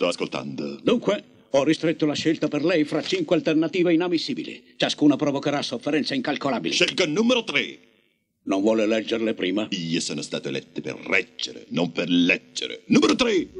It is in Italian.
Sto ascoltando. Dunque, ho ristretto la scelta per lei fra cinque alternative inammissibili. Ciascuna provocherà sofferenze incalcolabili. Scelga numero tre. Non vuole leggerle prima? Io sono stato eletto per reggere, non per leggere. Numero tre!